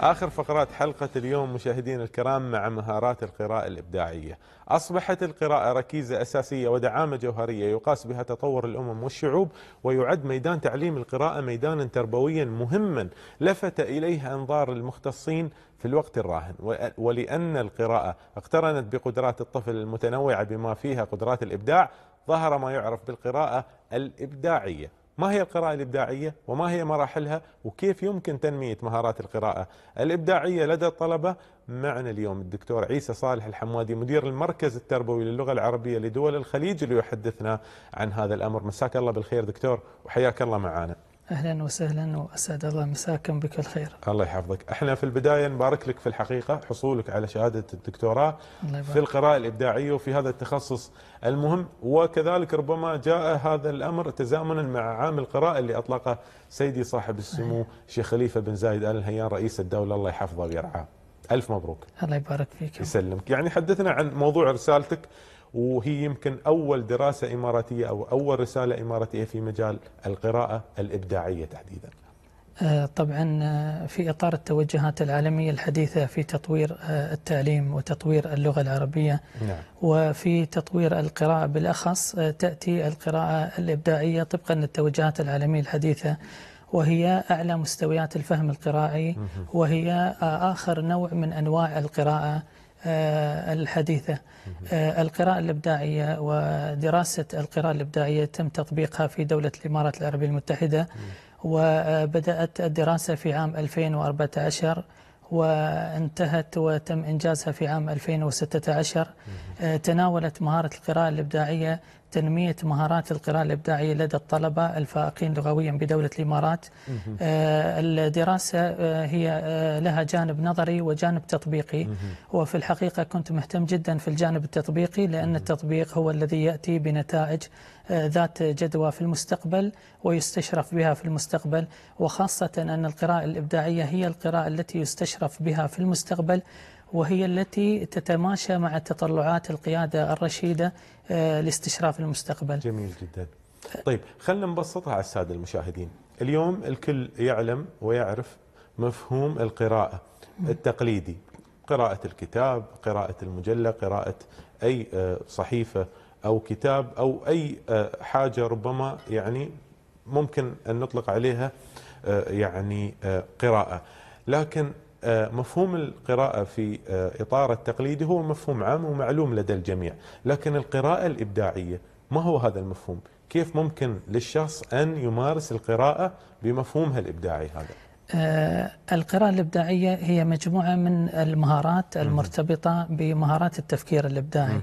آخر فقرات حلقة اليوم مشاهدينا الكرام مع مهارات القراءة الإبداعية أصبحت القراءة ركيزة أساسية ودعامة جوهرية يقاس بها تطور الأمم والشعوب ويعد ميدان تعليم القراءة ميدانا تربويا مهما لفت إليه أنظار المختصين في الوقت الراهن ولأن القراءة اقترنت بقدرات الطفل المتنوعة بما فيها قدرات الإبداع ظهر ما يعرف بالقراءة الإبداعية ما هي القراءة الإبداعية وما هي مراحلها وكيف يمكن تنمية مهارات القراءة الإبداعية لدى الطلبة معنا اليوم الدكتور عيسى صالح الحمادي مدير المركز التربوي للغة العربية لدول الخليج اللي يحدثنا عن هذا الأمر مساك الله بالخير دكتور وحياك الله معنا اهلا وسهلا واسعد الله مساكم بكل خير. الله يحفظك، احنا في البدايه نبارك لك في الحقيقه حصولك على شهاده الدكتوراه في القراءه الابداعيه وفي هذا التخصص المهم وكذلك ربما جاء هذا الامر تزامنا مع عام القراءه اللي اطلقه سيدي صاحب السمو أيه. شيخ خليفه بن زايد ال نهيان رئيس الدوله الله يحفظه ويرعاه. الف مبروك. الله يبارك فيك. يسلمك، يعني حدثنا عن موضوع رسالتك وهي يمكن أول دراسة إماراتية أو أول رسالة إماراتية في مجال القراءة الإبداعية تحديدا آه، طبعا آه، في إطار التوجهات العالمية الحديثة في تطوير آه، التعليم وتطوير اللغة العربية نعم. وفي تطوير القراءة بالأخص تأتي القراءة الإبداعية طبقا للتوجهات العالمية الحديثة وهي أعلى مستويات الفهم القرائي وهي آخر نوع من أنواع القراءة آه، الحديثة آه، القراءة الإبداعية ودراسة القراءة الإبداعية تم تطبيقها في دولة الإمارات العربية المتحدة وبدأت الدراسة في عام 2014 وانتهت وتم إنجازها في عام 2016 آه، تناولت مهارة القراءة الإبداعية تنمية مهارات القراءة الإبداعية لدى الطلبة الفائقين لغويا بدولة الإمارات آه، الدراسة آه، هي آه، لها جانب نظري وجانب تطبيقي وفي الحقيقة كنت مهتم جدا في الجانب التطبيقي لأن التطبيق هو الذي يأتي بنتائج ذات جدوى في المستقبل ويستشرف بها في المستقبل وخاصة أن القراءة الإبداعية هي القراءة التي يستشرف بها في المستقبل وهي التي تتماشى مع تطلعات القيادة الرشيدة آه، لاستشراف المستقبل جميل جدا طيب خلينا نبسطها على السادة المشاهدين اليوم الكل يعلم ويعرف مفهوم القراءة التقليدي قراءة الكتاب قراءة المجلة قراءة أي آه، صحيفة أو كتاب أو أي آه، حاجة ربما يعني ممكن أن نطلق عليها يعني قراءة لكن آه، مفهوم القراءة في آه، إطار التقليدي هو مفهوم عام ومعلوم لدى الجميع لكن القراءة الإبداعية ما هو هذا المفهوم كيف ممكن للشخص أن يمارس القراءة بمفهومها الإبداعي هذا آه، القراءة الإبداعية هي مجموعة من المهارات المرتبطة بمهارات التفكير الإبداعي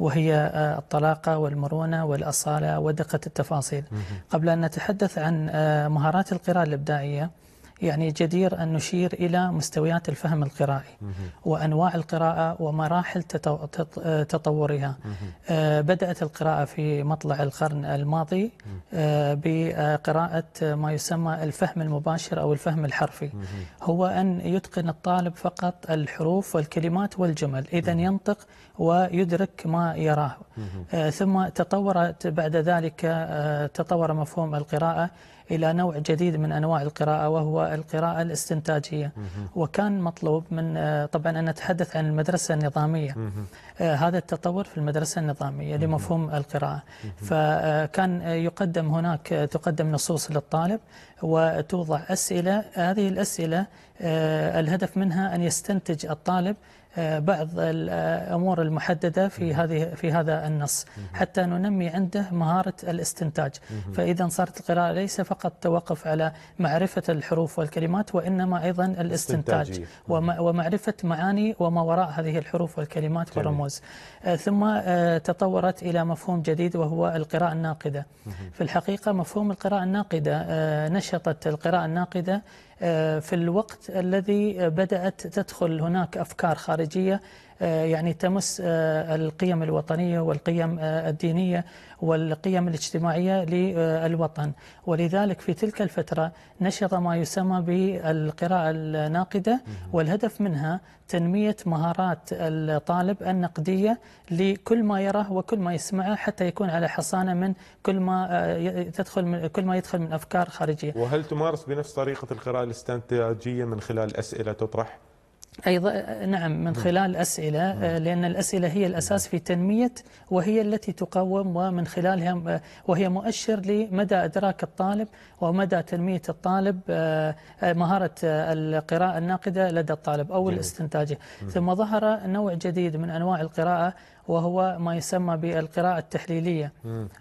وهي الطلاقة والمرونة والأصالة ودقة التفاصيل قبل أن نتحدث عن مهارات القراءة الإبداعية يعني جدير أن نشير إلى مستويات الفهم القرائي وأنواع القراءة ومراحل تطورها آه، بدأت القراءة في مطلع القرن الماضي آه، بقراءة ما يسمى الفهم المباشر أو الفهم الحرفي هو أن يتقن الطالب فقط الحروف والكلمات والجمل إذا ينطق ويدرك ما يراه آه، ثم تطورت بعد ذلك تطور مفهوم القراءة إلى نوع جديد من أنواع القراءة وهو القراءة الاستنتاجية وكان مطلوب من آه، طبعا أن نتحدث عن المدرسة النظامية آه، هذا التطور في المدرسة النظامية لمفهوم القراءة فكان آه، يقدم هناك تقدم نصوص للطالب وتوضع أسئلة هذه الأسئلة الهدف منها أن يستنتج الطالب بعض الامور المحدده في هذه في هذا النص حتى ننمي عنده مهاره الاستنتاج فاذا صارت القراءه ليس فقط توقف على معرفه الحروف والكلمات وانما ايضا الاستنتاج ومعرفه معاني وما وراء هذه الحروف والكلمات والرموز آه، ثم آه، تطورت الى مفهوم جديد وهو القراءه الناقده في الحقيقه مفهوم القراءه الناقده آه، نشطت القراءه الناقده آه، في الوقت الذي بدأت تدخل هناك أفكار خارجية آه، يعني تمس آه، القيم الوطنية والقيم آه، الدينية والقيم الاجتماعية للوطن ولذلك في تلك الفترة نشط ما يسمى بالقراءة الناقدة والهدف منها تنمية مهارات الطالب النقدية لكل ما يراه وكل ما يسمعه حتى يكون على حصانة من كل ما تدخل من كل ما يدخل من أفكار خارجية وهل تمارس بنفس طريقة القراءة الاستنتاجية من خلال أسئلة تطرح؟ أيضا نعم من نعم. خلال أسئلة نعم. آه، لأن الأسئلة هي الأساس في تنمية وهي التي تقوم ومن خلالها آه، وهي مؤشر لمدى إدراك الطالب ومدى تنمية الطالب آه، مهارة القراءة الناقدة لدى الطالب أو الاستنتاج ثم ظهر نوع جديد من أنواع القراءة وهو ما يسمى بالقراءة التحليلية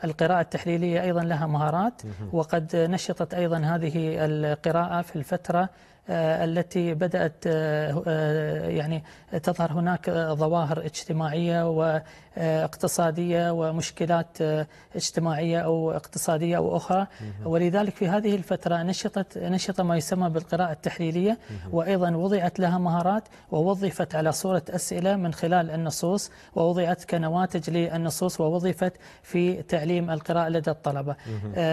القراءة التحليلية أيضا لها مهارات وقد نشطت أيضا هذه القراءة في الفترة آه، التي بدأت آه، آه، يعني تظهر هناك ظواهر اجتماعية واقتصادية ومشكلات اجتماعية أو اقتصادية أو أخرى ولذلك في هذه الفترة نشطت نشط ما يسمى بالقراءة التحليلية وأيضا وضعت لها مهارات ووظفت على صورة أسئلة من خلال النصوص ووضعت كنواتج للنصوص ووظفت في تعليم القراءة لدى الطلبة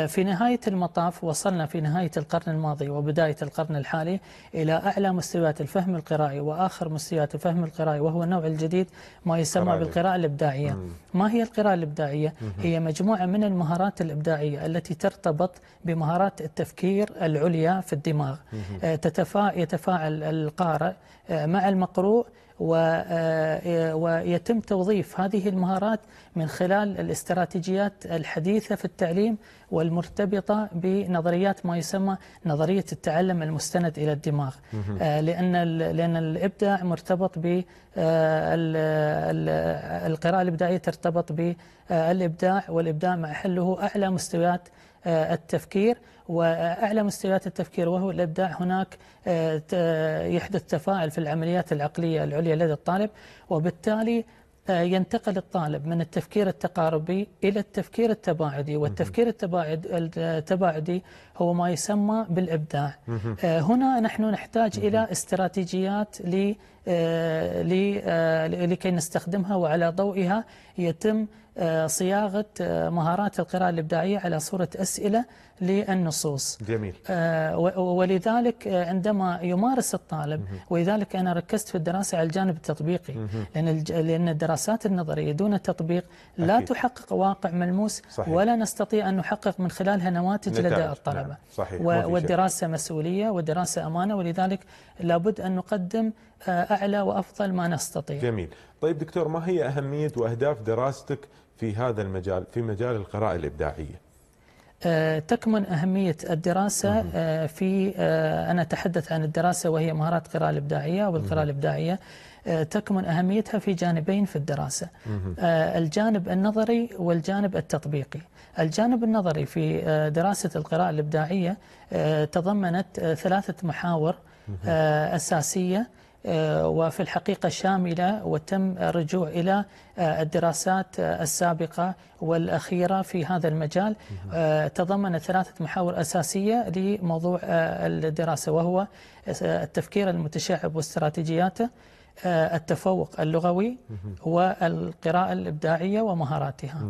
في نهاية المطاف وصلنا في نهاية القرن الماضي وبداية القرن الحالي إلى أعلى مستويات الفهم القرائي وآخر مستويات الفهم القرائي وهو النوع الجديد ما يسمى بالقراءة الإبداعية مم. ما هي القراءة الإبداعية؟ مم. هي مجموعة من المهارات الإبداعية التي ترتبط بمهارات التفكير العليا في الدماغ آه، تتفا... يتفاعل القارئ آه، مع المقروء آه، إيه، ويتم توظيف هذه المهارات من خلال الاستراتيجيات الحديثة في التعليم والمرتبطة بنظريات ما يسمى نظرية التعلم المستند إلى الدماغ آه، لأن الإبداع مرتبط ب القراءة الإبداعية ترتبط بالإبداع والإبداع مع حله أعلى مستويات آه، التفكير وأعلى مستويات التفكير وهو الإبداع هناك آه، يحدث تفاعل في العمليات العقلية العليا لدى الطالب وبالتالي آه، ينتقل الطالب من التفكير التقاربي إلى التفكير التباعدي والتفكير التباعد التباعدي هو ما يسمى بالإبداع هنا نحن نحتاج إلى استراتيجيات ل آه، آه، لكي نستخدمها وعلى ضوئها يتم آه، صياغة مهارات القراءة الإبداعية على صورة أسئلة للنصوص جميل ولذلك عندما يمارس الطالب ولذلك أنا ركزت في الدراسة على الجانب التطبيقي لأن لأن الدراسات النظرية دون التطبيق لا أكيد. تحقق واقع ملموس صحيح. ولا نستطيع أن نحقق من خلالها نواتج لدى نعم. الطلبة نعم. صحيح. والدراسة مسؤولية والدراسة أمانة ولذلك لابد أن نقدم اعلى وافضل ما نستطيع. جميل، طيب دكتور ما هي اهميه واهداف دراستك في هذا المجال في مجال القراءه الابداعيه؟ أه، تكمن أهمية الدراسة أه، في أه، أنا أتحدث عن الدراسة وهي مهارات القراءة الإبداعية والقراءة الإبداعية تكمن أهميتها في جانبين في الدراسة الجانب النظري والجانب التطبيقي الجانب النظري في دراسة القراءة الإبداعية تضمنت ثلاثة محاور أساسية آه، وفي الحقيقة شاملة وتم الرجوع إلى آه، الدراسات آه، السابقة والأخيرة في هذا المجال تضمن ثلاثة محاور أساسية لموضوع الدراسة وهو التفكير المتشعب واستراتيجياته آه، التفوق اللغوي والقراءة الإبداعية ومهاراتها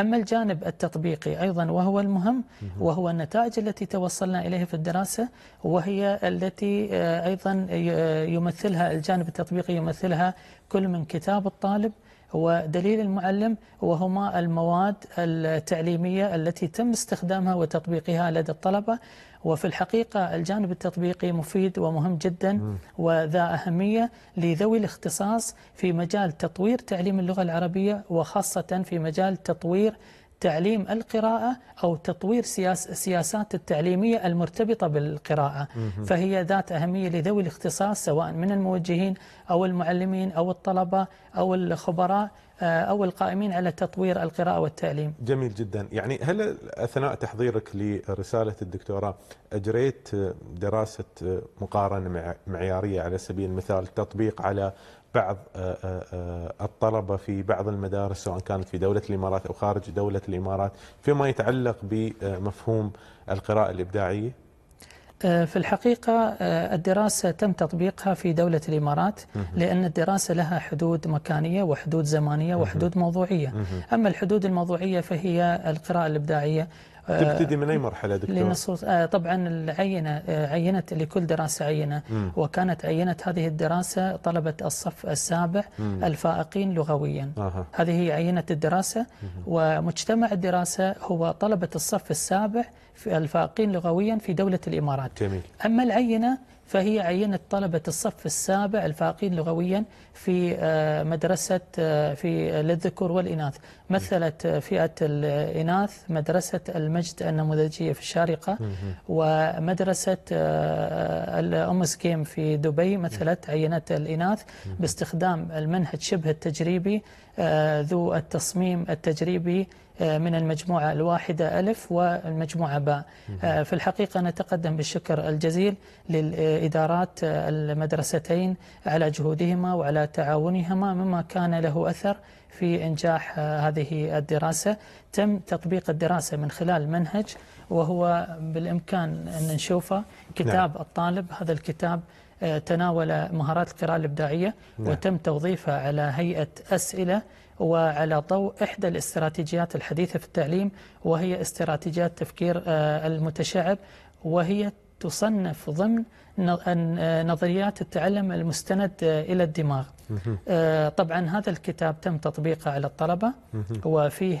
أما الجانب التطبيقي أيضا وهو المهم وهو النتائج التي توصلنا إليها في الدراسة وهي التي آه، أيضا آه، يمثلها الجانب التطبيقي يمثلها كل من كتاب الطالب ودليل المعلم وهما المواد التعليمية التي تم استخدامها وتطبيقها لدى الطلبة وفي الحقيقة الجانب التطبيقي مفيد ومهم جدا وذا أهمية لذوي الاختصاص في مجال تطوير تعليم اللغة العربية وخاصة في مجال تطوير تعليم القراءة أو تطوير سياس سياسات التعليمية المرتبطة بالقراءة فهي ذات أهمية لذوي الاختصاص سواء من الموجهين أو المعلمين أو الطلبة أو الخبراء آه، أو القائمين على تطوير القراءة والتعليم جميل جدا يعني هل أثناء تحضيرك لرسالة الدكتوراه أجريت دراسة مقارنة معيارية على سبيل المثال تطبيق على بعض آه، آه، الطلبة في بعض المدارس سواء كانت في دولة الإمارات أو خارج دولة الإمارات فيما يتعلق بمفهوم القراءة الإبداعية آه، في الحقيقة آه، الدراسة تم تطبيقها في دولة الإمارات لأن الدراسة لها حدود مكانية وحدود زمانية وحدود موضوعية أما الحدود الموضوعية فهي القراءة الإبداعية آه، تبتدي من أي مرحلة دكتور؟ لنصوص طبعا العينة عينت لكل دراسة عينة وكانت عينة هذه الدراسة طلبة الصف السابع الفائقين لغويا هذه هي عينة الدراسة ومجتمع الدراسة هو طلبة الصف السابع الفائقين لغويا في دولة الإمارات جميل. أما العينة فهي عينة طلبة الصف السابع الفائقين لغويا في آه، مدرسة آه، في للذكور والإناث مثلت آه، فئة الإناث مدرسة المجد النموذجية في الشارقة ومدرسة الأم سكيم في دبي مثلت عينة الإناث باستخدام المنهج شبه التجريبي ذو التصميم التجريبي من المجموعة الواحدة ألف والمجموعة باء في الحقيقة نتقدم بالشكر الجزيل للإدارات المدرستين على جهودهما وعلى تعاونهما مما كان له أثر في إنجاح آه، هذه الدراسة تم تطبيق الدراسة من خلال منهج وهو بالإمكان أن نشوفه كتاب نعم. الطالب هذا الكتاب آه، تناول مهارات القراءة الإبداعية نعم. وتم توظيفها على هيئة أسئلة وعلى ضوء إحدى الاستراتيجيات الحديثة في التعليم وهي استراتيجيات تفكير آه، المتشعب وهي تصنف ضمن آه، نظريات التعلم المستند آه، إلى الدماغ آه، طبعا هذا الكتاب تم تطبيقه على الطلبة وفيه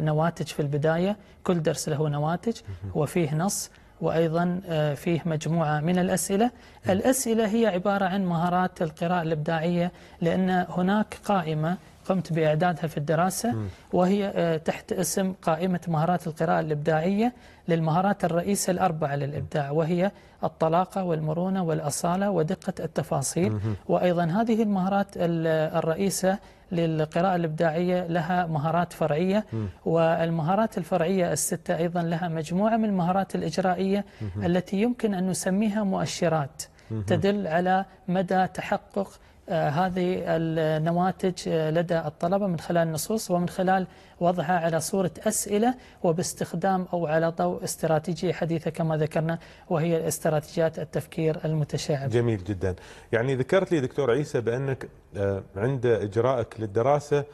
نواتج في البداية كل درس له نواتج وفيه نص وأيضا فيه مجموعة من الأسئلة الأسئلة هي عبارة عن مهارات القراءة الإبداعية لأن هناك قائمة قمت بإعدادها في الدراسة وهي آه، تحت اسم قائمة مهارات القراءة الإبداعية للمهارات الرئيسة الأربعة للإبداع وهي الطلاقة والمرونة والأصالة ودقة التفاصيل وأيضا هذه المهارات آه، الرئيسة للقراءة الإبداعية لها مهارات فرعية والمهارات الفرعية الستة أيضا لها مجموعة من المهارات الإجرائية التي يمكن أن نسميها مؤشرات تدل على مدى تحقق آه، هذه النماذج آه، لدى الطلبة من خلال النصوص ومن خلال وضعها على صورة أسئلة وباستخدام أو على ضوء استراتيجية حديثة كما ذكرنا وهي استراتيجيات التفكير المتشعب جميل جدا يعني ذكرت لي دكتور عيسى بأنك آه، عند إجراءك للدراسة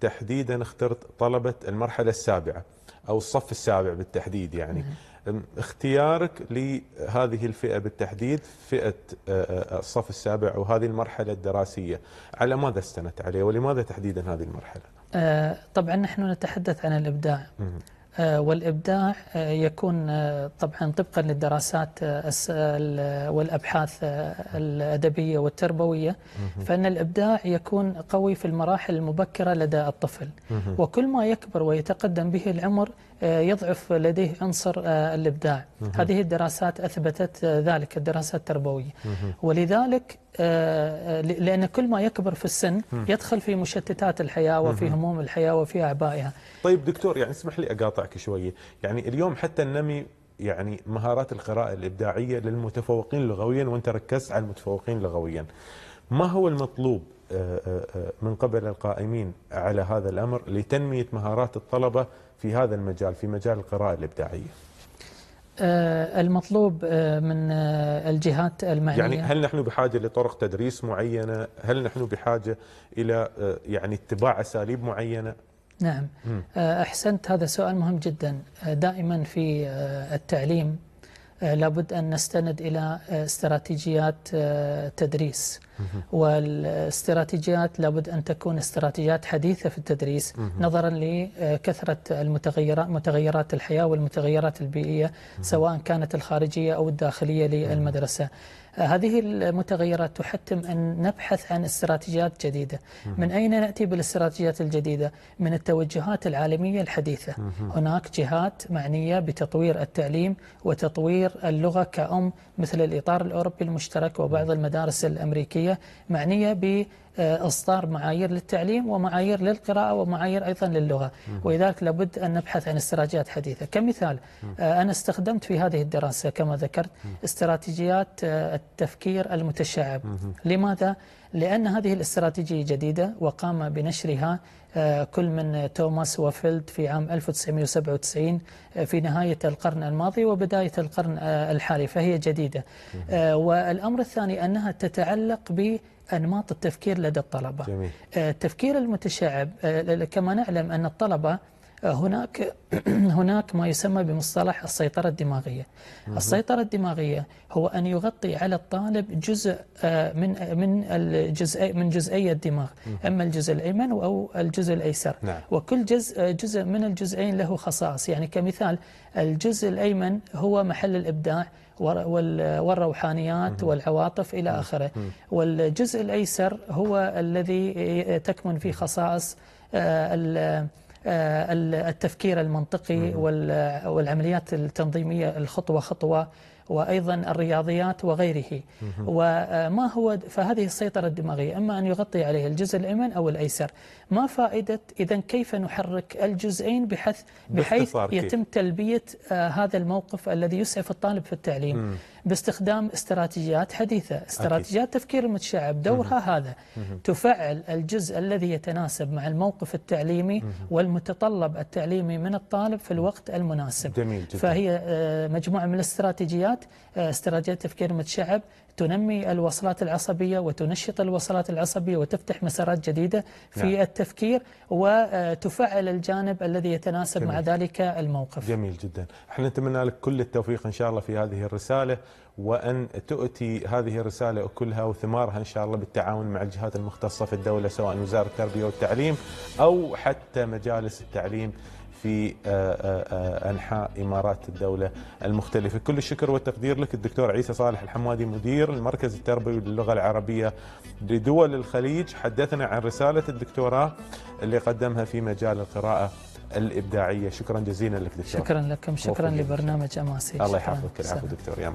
تحديدا اخترت طلبة المرحلة السابعة أو الصف السابع بالتحديد يعني نعم. اختيارك لهذه الفئة بالتحديد فئة الصف السابع وهذه المرحلة الدراسية على ماذا استنت عليه ولماذا تحديدا هذه المرحلة؟ طبعا نحن نتحدث عن الإبداع آه، والإبداع آه، يكون آه، طبعا طبقا للدراسات والأبحاث الأدبية والتربوية فإن الإبداع يكون قوي في المراحل المبكرة لدى الطفل وكل ما يكبر ويتقدم به العمر يضعف لديه عنصر الإبداع هذه الدراسات أثبتت ذلك الدراسات التربوية ولذلك آه، آه، لأن كل ما يكبر في السن يدخل في مشتتات الحياة وفي هموم الحياة وفي أعبائها طيب دكتور يعني اسمح لي أقاطعك شوية يعني اليوم حتى ننمي يعني مهارات القراءة الإبداعية للمتفوقين لغويا وأنت ركزت على المتفوقين لغويا ما هو المطلوب آه، من قبل القائمين على هذا الأمر لتنمية مهارات الطلبة في هذا المجال في مجال القراءة الإبداعية آه، المطلوب آه، من آه، الجهات المعنيه يعني هل نحن بحاجه لطرق تدريس معينه؟ هل نحن بحاجه الى يعني اتباع اساليب معينه؟ نعم احسنت هذا سؤال مهم جدا دائما في التعليم آه، لابد أن نستند إلى آه، استراتيجيات آه، تدريس والاستراتيجيات لابد أن تكون استراتيجيات حديثة في التدريس نظرا لكثرة المتغيرات متغيرات الحياة والمتغيرات البيئية سواء كانت الخارجية أو الداخلية للمدرسة هذه المتغيرات تحتم أن نبحث عن استراتيجيات جديدة من أين نأتي بالاستراتيجيات الجديدة من التوجهات العالمية الحديثة هناك جهات معنية بتطوير التعليم وتطوير اللغة كأم مثل الإطار الأوروبي المشترك وبعض المدارس الأمريكية معنية ب آه، إصدار معايير للتعليم ومعايير للقراءة ومعايير أيضا للغة ولذلك لابد أن نبحث عن استراتيجيات حديثة كمثال آه، أنا استخدمت في هذه الدراسة كما ذكرت استراتيجيات آه، التفكير المتشعب لماذا؟ لأن هذه الاستراتيجية جديدة وقام بنشرها آه، كل من توماس وفيلد في عام 1997 آه، في نهاية القرن الماضي وبداية القرن آه، الحالي فهي جديدة والأمر الثاني أنها تتعلق ب أنماط التفكير لدى الطلبة جميل. التفكير المتشعب كما نعلم أن الطلبة هناك هناك ما يسمى بمصطلح السيطرة الدماغية السيطرة الدماغية هو أن يغطي على الطالب جزء آه، من آه، من الجزء من جزئي الدماغ أما الجزء الأيمن أو الجزء الأيسر نعم. وكل جزء آه، جزء من الجزئين له خصائص يعني كمثال الجزء الأيمن هو محل الإبداع والروحانيات والعواطف إلى آخره والجزء الأيسر هو الذي تكمن فيه خصائص آه، التفكير المنطقي والعمليات التنظيمية الخطوة خطوة وأيضا الرياضيات وغيره وما آه، هو فهذه السيطرة الدماغية إما أن يغطي عليه الجزء الأيمن أو الأيسر ما فائدة إذا كيف نحرك الجزئين بحيث, بحيث يتم تلبية آه، هذا الموقف الذي يسعف الطالب في التعليم باستخدام استراتيجيات حديثة استراتيجيات أكيد. تفكير المتشعب دورها مه. هذا مه. تفعل الجزء الذي يتناسب مع الموقف التعليمي مه. والمتطلب التعليمي من الطالب في الوقت المناسب جميل جدا. فهي آه، مجموعة من الاستراتيجيات آه، استراتيجيات تفكير المتشعب تنمي الوصلات العصبية وتنشط الوصلات العصبية وتفتح مسارات جديدة في نعم. التفكير وتفعل الجانب الذي يتناسب جميل. مع ذلك الموقف جميل جدا احنا نتمنى لك كل التوفيق إن شاء الله في هذه الرسالة وأن تؤتي هذه الرسالة وكلها وثمارها إن شاء الله بالتعاون مع الجهات المختصة في الدولة سواء وزارة التربية والتعليم أو حتى مجالس التعليم في آه، آه، آه، أنحاء إمارات الدولة المختلفة كل الشكر والتقدير لك الدكتور عيسى صالح الحمادي مدير المركز التربوي للغة العربية لدول الخليج حدثنا عن رسالة الدكتوراه اللي قدمها في مجال القراءة الإبداعية شكرا جزيلا لك دكتور شكرا لكم شكرا لبرنامج أماسي الله يحفظك العفو دكتور يا